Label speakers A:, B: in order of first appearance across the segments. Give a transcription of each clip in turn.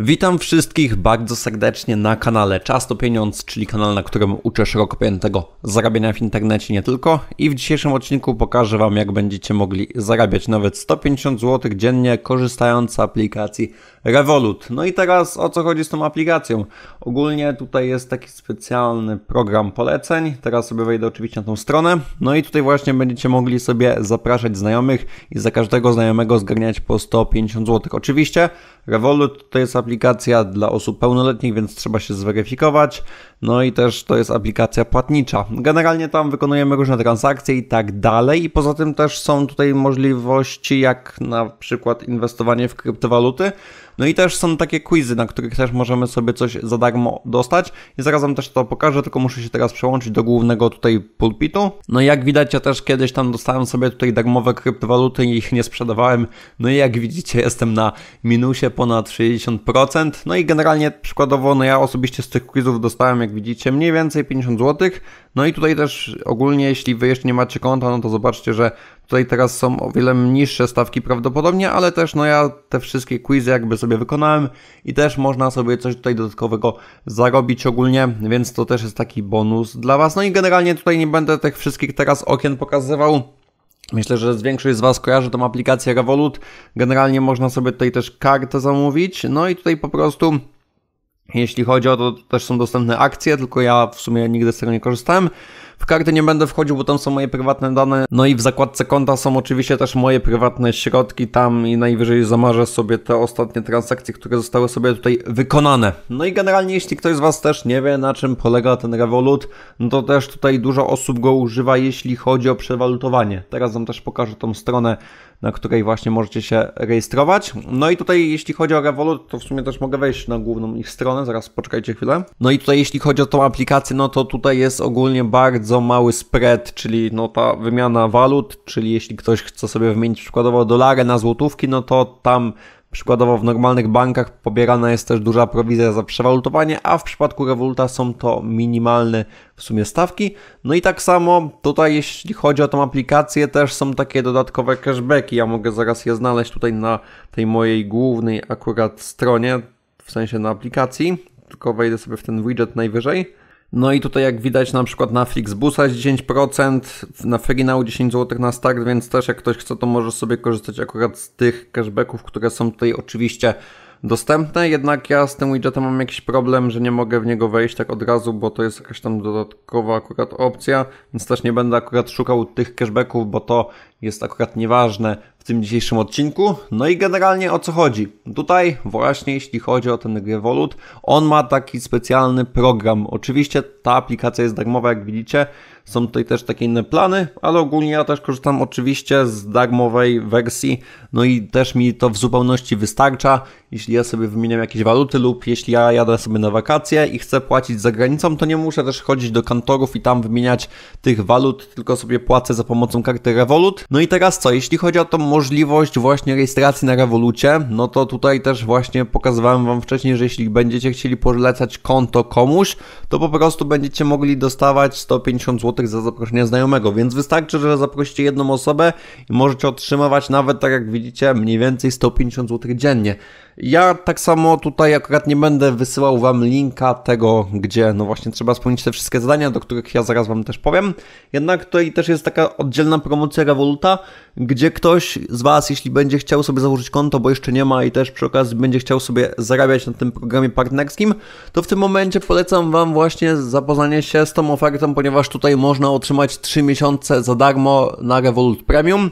A: Witam wszystkich bardzo serdecznie na kanale Czas to Pieniądz, czyli kanale, na którym uczę szeroko pojętego zarabiania w internecie nie tylko. I w dzisiejszym odcinku pokażę Wam, jak będziecie mogli zarabiać nawet 150 zł dziennie, korzystając z aplikacji Revolut. No i teraz o co chodzi z tą aplikacją? Ogólnie tutaj jest taki specjalny program poleceń. Teraz sobie wejdę oczywiście na tą stronę. No i tutaj właśnie będziecie mogli sobie zapraszać znajomych i za każdego znajomego zgarniać po 150 zł. Oczywiście Revolut to jest aplikacja dla osób pełnoletnich, więc trzeba się zweryfikować. No i też to jest aplikacja płatnicza. Generalnie tam wykonujemy różne transakcje i tak dalej. I poza tym też są tutaj możliwości, jak na przykład inwestowanie w kryptowaluty. No i też są takie quizy, na których też możemy sobie coś za darmo dostać. I zarazem też to pokażę, tylko muszę się teraz przełączyć do głównego tutaj pulpitu. No i jak widać, ja też kiedyś tam dostałem sobie tutaj darmowe kryptowaluty i ich nie sprzedawałem. No i jak widzicie, jestem na minusie ponad 60%. No i generalnie przykładowo, no ja osobiście z tych quizów dostałem jak widzicie, mniej więcej 50 zł. No i tutaj też ogólnie, jeśli wy jeszcze nie macie konta, no to zobaczcie, że tutaj teraz są o wiele niższe stawki prawdopodobnie, ale też no ja te wszystkie quizy jakby sobie wykonałem i też można sobie coś tutaj dodatkowego zarobić ogólnie, więc to też jest taki bonus dla was. No i generalnie tutaj nie będę tych wszystkich teraz okien pokazywał. Myślę, że większość z Was kojarzy tą aplikację Revolut. Generalnie można sobie tutaj też kartę zamówić. No i tutaj po prostu jeśli chodzi o to, to też są dostępne akcje, tylko ja w sumie nigdy z tego nie korzystałem. W karty nie będę wchodził, bo tam są moje prywatne dane. No i w zakładce konta są oczywiście też moje prywatne środki tam i najwyżej zamarzę sobie te ostatnie transakcje, które zostały sobie tutaj wykonane. No i generalnie jeśli ktoś z Was też nie wie na czym polega ten Revolut, no to też tutaj dużo osób go używa jeśli chodzi o przewalutowanie. Teraz Wam też pokażę tą stronę na której właśnie możecie się rejestrować. No i tutaj jeśli chodzi o Revolut, to w sumie też mogę wejść na główną ich stronę, zaraz poczekajcie chwilę. No i tutaj jeśli chodzi o tą aplikację, no to tutaj jest ogólnie bardzo mały spread, czyli no ta wymiana walut, czyli jeśli ktoś chce sobie wymienić przykładowo dolary na złotówki, no to tam Przykładowo w normalnych bankach pobierana jest też duża prowizja za przewalutowanie, a w przypadku rewoluta są to minimalne w sumie stawki. No i tak samo tutaj jeśli chodzi o tą aplikację też są takie dodatkowe cashbacki. Ja mogę zaraz je znaleźć tutaj na tej mojej głównej akurat stronie, w sensie na aplikacji. Tylko wejdę sobie w ten widget najwyżej. No i tutaj jak widać na przykład na Flixbusa jest 10%, na Freenow 10 zł na start, więc też jak ktoś chce to może sobie korzystać akurat z tych cashbacków, które są tutaj oczywiście dostępne, jednak ja z tym widgetem mam jakiś problem, że nie mogę w niego wejść tak od razu, bo to jest jakaś tam dodatkowa akurat opcja, więc też nie będę akurat szukał tych cashbacków, bo to jest akurat nieważne tym dzisiejszym odcinku. No i generalnie o co chodzi? Tutaj właśnie jeśli chodzi o ten Revolut, on ma taki specjalny program. Oczywiście ta aplikacja jest darmowa, jak widzicie, są tutaj też takie inne plany, ale ogólnie ja też korzystam oczywiście z darmowej wersji, no i też mi to w zupełności wystarcza, jeśli ja sobie wymieniam jakieś waluty lub jeśli ja jadę sobie na wakacje i chcę płacić za granicą, to nie muszę też chodzić do kantorów i tam wymieniać tych walut, tylko sobie płacę za pomocą karty Revolut. No i teraz co, jeśli chodzi o tą możliwość właśnie rejestracji na Revolucie, no to tutaj też właśnie pokazywałem Wam wcześniej, że jeśli będziecie chcieli polecać konto komuś, to po prostu będziecie mogli dostawać 150 zł za zaproszenie znajomego, więc wystarczy, że zaprosicie jedną osobę i możecie otrzymywać nawet, tak jak widzicie, mniej więcej 150 zł dziennie. Ja tak samo tutaj akurat nie będę wysyłał wam linka tego, gdzie no właśnie trzeba spełnić te wszystkie zadania, do których ja zaraz wam też powiem. Jednak tutaj też jest taka oddzielna promocja Revoluta, gdzie ktoś z was, jeśli będzie chciał sobie założyć konto, bo jeszcze nie ma i też przy okazji będzie chciał sobie zarabiać na tym programie partnerskim, to w tym momencie polecam wam właśnie zapoznanie się z tą ofertą, ponieważ tutaj można otrzymać 3 miesiące za darmo na Revolut Premium.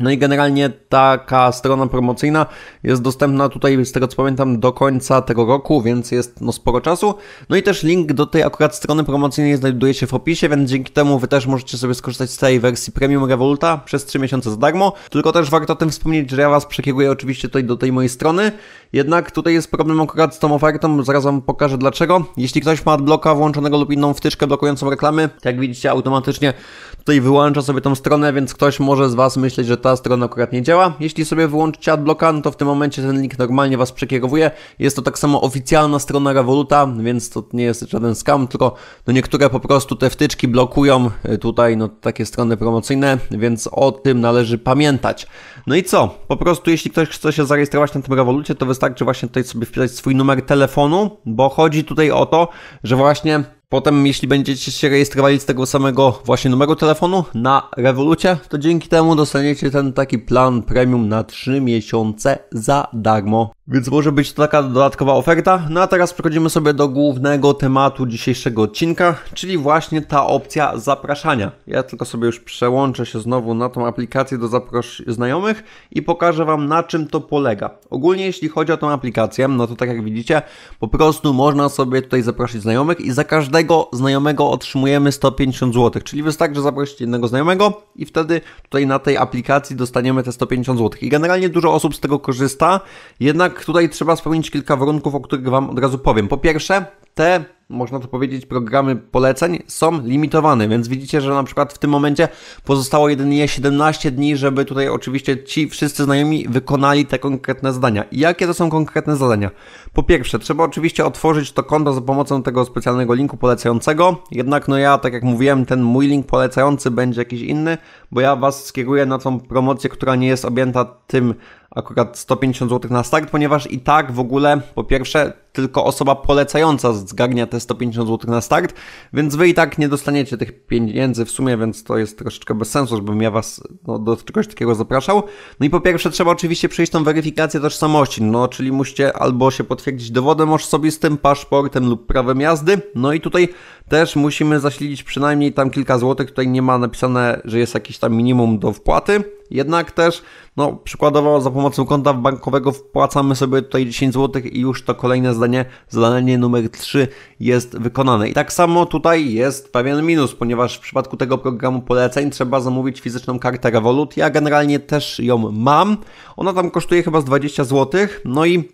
A: No i generalnie taka strona promocyjna jest dostępna tutaj, z tego co pamiętam, do końca tego roku, więc jest no sporo czasu. No i też link do tej akurat strony promocyjnej znajduje się w opisie, więc dzięki temu wy też możecie sobie skorzystać z tej wersji Premium Revoluta przez 3 miesiące za darmo. Tylko też warto o tym wspomnieć, że ja was przekieruję oczywiście tutaj do tej mojej strony. Jednak tutaj jest problem akurat z tą ofertą, zaraz wam pokażę dlaczego. Jeśli ktoś ma adblocka włączonego lub inną wtyczkę blokującą reklamy, jak widzicie automatycznie tutaj wyłącza sobie tą stronę, więc ktoś może z was myśleć, że ta strona akurat nie działa. Jeśli sobie wyłączycie adblocka, no to w tym momencie ten link normalnie Was przekierowuje. Jest to tak samo oficjalna strona Revoluta, więc to nie jest żaden scam, tylko no niektóre po prostu te wtyczki blokują y, tutaj no takie strony promocyjne, więc o tym należy pamiętać. No i co? Po prostu jeśli ktoś chce się zarejestrować na tym Revolucie, to wystarczy właśnie tutaj sobie wpisać swój numer telefonu, bo chodzi tutaj o to, że właśnie Potem, jeśli będziecie się rejestrowali z tego samego właśnie numeru telefonu na rewolucie, to dzięki temu dostaniecie ten taki plan premium na 3 miesiące za darmo. Więc może być to taka dodatkowa oferta. No a teraz przechodzimy sobie do głównego tematu dzisiejszego odcinka, czyli właśnie ta opcja zapraszania. Ja tylko sobie już przełączę się znowu na tą aplikację do zaprosz znajomych i pokażę Wam na czym to polega. Ogólnie jeśli chodzi o tą aplikację, no to tak jak widzicie, po prostu można sobie tutaj zaprosić znajomych i za każdego znajomego otrzymujemy 150 zł. Czyli wystarczy zaprosić jednego znajomego i wtedy tutaj na tej aplikacji dostaniemy te 150 zł. I generalnie dużo osób z tego korzysta, jednak tak, tutaj trzeba spełnić kilka warunków, o których Wam od razu powiem. Po pierwsze, te można to powiedzieć, programy poleceń są limitowane, więc widzicie, że na przykład w tym momencie pozostało jedynie 17 dni, żeby tutaj oczywiście ci wszyscy znajomi wykonali te konkretne zadania. jakie to są konkretne zadania? Po pierwsze, trzeba oczywiście otworzyć to konto za pomocą tego specjalnego linku polecającego, jednak no ja, tak jak mówiłem, ten mój link polecający będzie jakiś inny, bo ja Was skieruję na tą promocję, która nie jest objęta tym akurat 150 zł na start, ponieważ i tak w ogóle, po pierwsze, tylko osoba polecająca zgarnia te te 150 zł na start, więc wy i tak nie dostaniecie tych pieniędzy w sumie, więc to jest troszeczkę bez sensu, żebym ja was no, do czegoś takiego zapraszał. No i po pierwsze trzeba oczywiście przejść tą weryfikację tożsamości, no czyli musicie albo się potwierdzić dowodem osobistym, paszportem lub prawem jazdy, no i tutaj też musimy zasilić przynajmniej tam kilka złotych, tutaj nie ma napisane, że jest jakiś tam minimum do wpłaty, jednak też, no przykładowo za pomocą konta bankowego wpłacamy sobie tutaj 10 zł i już to kolejne zdanie, zadanie numer 3 jest wykonane. I tak samo tutaj jest pewien minus, ponieważ w przypadku tego programu poleceń trzeba zamówić fizyczną kartę Revolut. Ja generalnie też ją mam. Ona tam kosztuje chyba z 20 zł, no i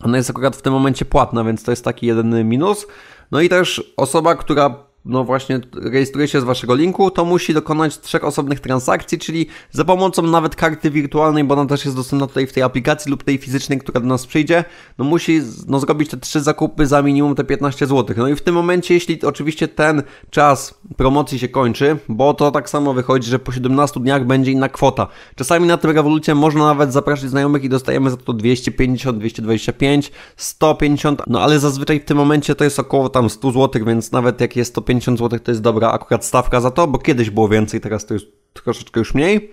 A: ona jest akurat w tym momencie płatna, więc to jest taki jeden minus. No i też osoba, która no właśnie rejestruje się z waszego linku, to musi dokonać trzech osobnych transakcji, czyli za pomocą nawet karty wirtualnej, bo ona też jest dostępna tutaj w tej aplikacji lub tej fizycznej, która do nas przyjdzie, no musi no, zrobić te trzy zakupy za minimum te 15 zł. No i w tym momencie, jeśli oczywiście ten czas promocji się kończy, bo to tak samo wychodzi, że po 17 dniach będzie inna kwota. Czasami na tym rewolucie można nawet zaprosić znajomych i dostajemy za to 250, 225, 150, no ale zazwyczaj w tym momencie to jest około tam 100 zł, więc nawet jak jest to 50 zł to jest dobra akurat stawka za to, bo kiedyś było więcej, teraz to jest troszeczkę już mniej.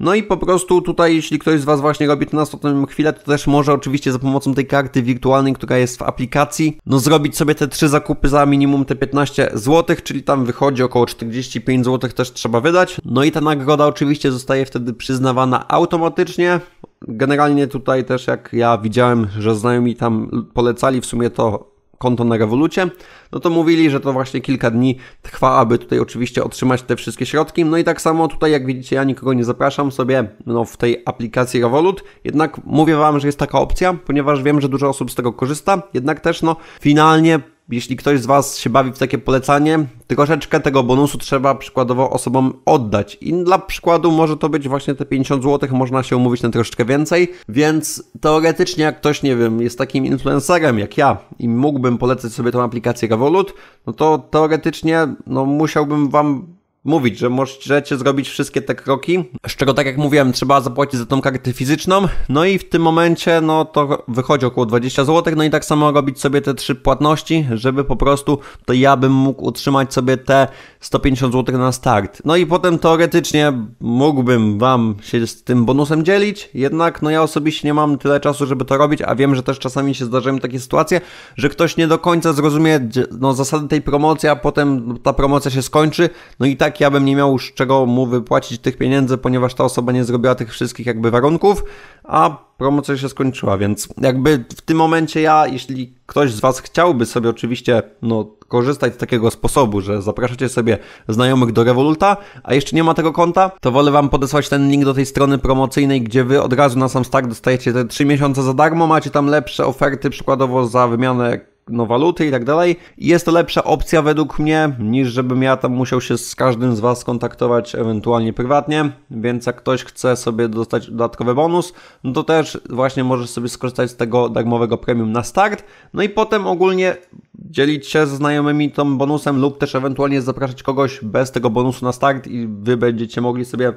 A: No i po prostu tutaj, jeśli ktoś z Was właśnie robi to na ostatnią chwilę, to też może oczywiście za pomocą tej karty wirtualnej, która jest w aplikacji, no zrobić sobie te trzy zakupy za minimum te 15 zł, czyli tam wychodzi około 45 zł też trzeba wydać. No i ta nagroda oczywiście zostaje wtedy przyznawana automatycznie. Generalnie tutaj też jak ja widziałem, że znajomi tam polecali w sumie to konto na rewolucie, no to mówili, że to właśnie kilka dni trwa, aby tutaj oczywiście otrzymać te wszystkie środki. No i tak samo tutaj, jak widzicie, ja nikogo nie zapraszam sobie no, w tej aplikacji Revolut, jednak mówię Wam, że jest taka opcja, ponieważ wiem, że dużo osób z tego korzysta, jednak też no finalnie jeśli ktoś z Was się bawi w takie polecanie, troszeczkę tego bonusu trzeba przykładowo osobom oddać. I dla przykładu może to być właśnie te 50 zł, można się umówić na troszeczkę więcej, więc teoretycznie jak ktoś, nie wiem, jest takim influencerem jak ja i mógłbym polecać sobie tą aplikację Revolut, no to teoretycznie no, musiałbym Wam mówić, że możecie zrobić wszystkie te kroki, z czego tak jak mówiłem, trzeba zapłacić za tą kartę fizyczną, no i w tym momencie no to wychodzi około 20 zł, no i tak samo robić sobie te trzy płatności, żeby po prostu to ja bym mógł utrzymać sobie te 150 zł na start. No i potem teoretycznie mógłbym Wam się z tym bonusem dzielić, jednak no ja osobiście nie mam tyle czasu, żeby to robić, a wiem, że też czasami się zdarzają takie sytuacje, że ktoś nie do końca zrozumie no, zasady tej promocji, a potem ta promocja się skończy, no i tak tak ja bym nie miał z czego mu wypłacić tych pieniędzy, ponieważ ta osoba nie zrobiła tych wszystkich jakby warunków, a promocja się skończyła, więc jakby w tym momencie ja, jeśli ktoś z Was chciałby sobie oczywiście, no, korzystać z takiego sposobu, że zapraszacie sobie znajomych do Revoluta, a jeszcze nie ma tego konta, to wolę Wam podesłać ten link do tej strony promocyjnej, gdzie Wy od razu na sam start dostajecie te 3 miesiące za darmo, macie tam lepsze oferty, przykładowo za wymianę no, waluty i tak dalej. Jest to lepsza opcja według mnie, niż żebym ja tam musiał się z każdym z Was skontaktować ewentualnie prywatnie, więc jak ktoś chce sobie dostać dodatkowy bonus, no to też właśnie możesz sobie skorzystać z tego darmowego premium na start, no i potem ogólnie dzielić się z znajomymi tą bonusem lub też ewentualnie zapraszać kogoś bez tego bonusu na start i Wy będziecie mogli sobie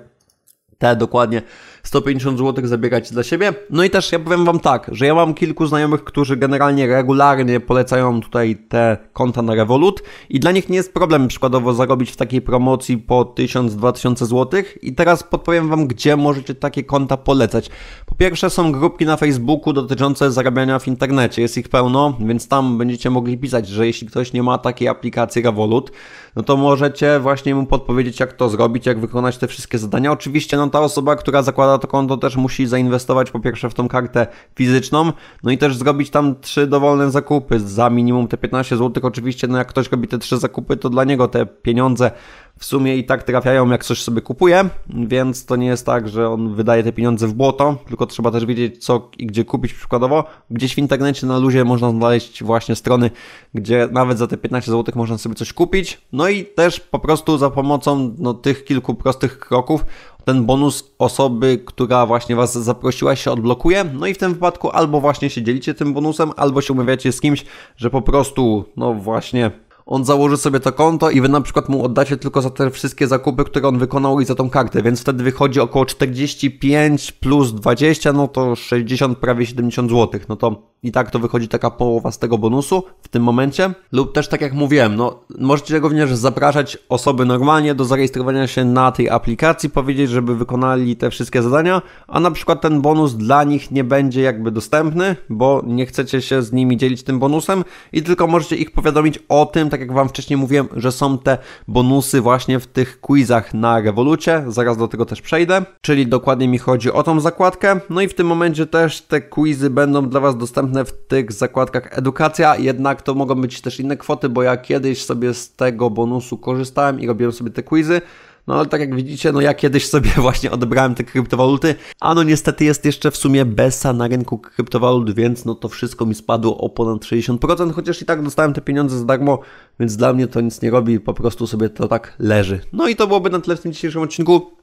A: te dokładnie 150 zł zabierać dla siebie. No i też ja powiem Wam tak, że ja mam kilku znajomych, którzy generalnie regularnie polecają tutaj te konta na Revolut i dla nich nie jest problem przykładowo zarobić w takiej promocji po 1000-2000 zł. I teraz podpowiem Wam, gdzie możecie takie konta polecać. Po pierwsze są grupki na Facebooku dotyczące zarabiania w internecie, jest ich pełno, więc tam będziecie mogli pisać, że jeśli ktoś nie ma takiej aplikacji Revolut, no to możecie właśnie mu podpowiedzieć, jak to zrobić, jak wykonać te wszystkie zadania. Oczywiście, no ta osoba, która zakłada posiada to konto, też musi zainwestować po pierwsze w tą kartę fizyczną, no i też zrobić tam trzy dowolne zakupy za minimum te 15 zł. Oczywiście, no jak ktoś robi te trzy zakupy, to dla niego te pieniądze w sumie i tak trafiają, jak coś sobie kupuje, więc to nie jest tak, że on wydaje te pieniądze w błoto, tylko trzeba też wiedzieć, co i gdzie kupić przykładowo. Gdzieś w internecie na luzie można znaleźć właśnie strony, gdzie nawet za te 15 zł można sobie coś kupić. No i też po prostu za pomocą no, tych kilku prostych kroków ten bonus osoby, która właśnie Was zaprosiła, się odblokuje. No i w tym wypadku albo właśnie się dzielicie tym bonusem, albo się umawiacie z kimś, że po prostu, no właśnie on założy sobie to konto i wy na przykład mu oddacie tylko za te wszystkie zakupy, które on wykonał i za tą kartę, więc wtedy wychodzi około 45 plus 20, no to 60, prawie 70 zł. No to i tak to wychodzi taka połowa z tego bonusu w tym momencie. Lub też tak jak mówiłem, no możecie również zapraszać osoby normalnie do zarejestrowania się na tej aplikacji, powiedzieć, żeby wykonali te wszystkie zadania, a na przykład ten bonus dla nich nie będzie jakby dostępny, bo nie chcecie się z nimi dzielić tym bonusem i tylko możecie ich powiadomić o tym, tak jak wam wcześniej mówiłem, że są te bonusy właśnie w tych quizach na Revolucie. Zaraz do tego też przejdę, czyli dokładnie mi chodzi o tą zakładkę. No i w tym momencie też te quizy będą dla was dostępne dostępne w tych zakładkach edukacja, jednak to mogą być też inne kwoty, bo ja kiedyś sobie z tego bonusu korzystałem i robiłem sobie te quizy. No ale tak jak widzicie, no ja kiedyś sobie właśnie odebrałem te kryptowaluty, a no niestety jest jeszcze w sumie besa na rynku kryptowalut, więc no to wszystko mi spadło o ponad 60%, chociaż i tak dostałem te pieniądze za darmo, więc dla mnie to nic nie robi, po prostu sobie to tak leży. No i to byłoby na tyle w tym dzisiejszym odcinku.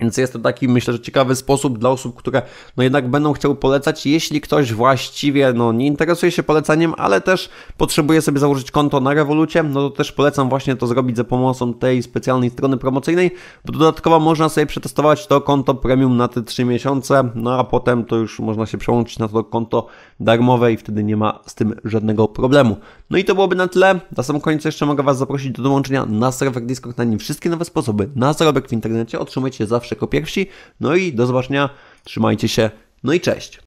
A: Więc jest to taki, myślę, że ciekawy sposób dla osób, które no jednak będą chciały polecać, jeśli ktoś właściwie no, nie interesuje się polecaniem, ale też potrzebuje sobie założyć konto na rewolucie, no to też polecam właśnie to zrobić za pomocą tej specjalnej strony promocyjnej, bo dodatkowo można sobie przetestować to konto premium na te 3 miesiące, no a potem to już można się przełączyć na to konto darmowe i wtedy nie ma z tym żadnego problemu. No i to byłoby na tyle. Na sam koniec jeszcze mogę Was zaprosić do dołączenia na serwer Discord na nim wszystkie nowe sposoby na zarobek w internecie otrzymujecie zawsze zawsze jako pierwsi. No i do zobaczenia, trzymajcie się, no i cześć.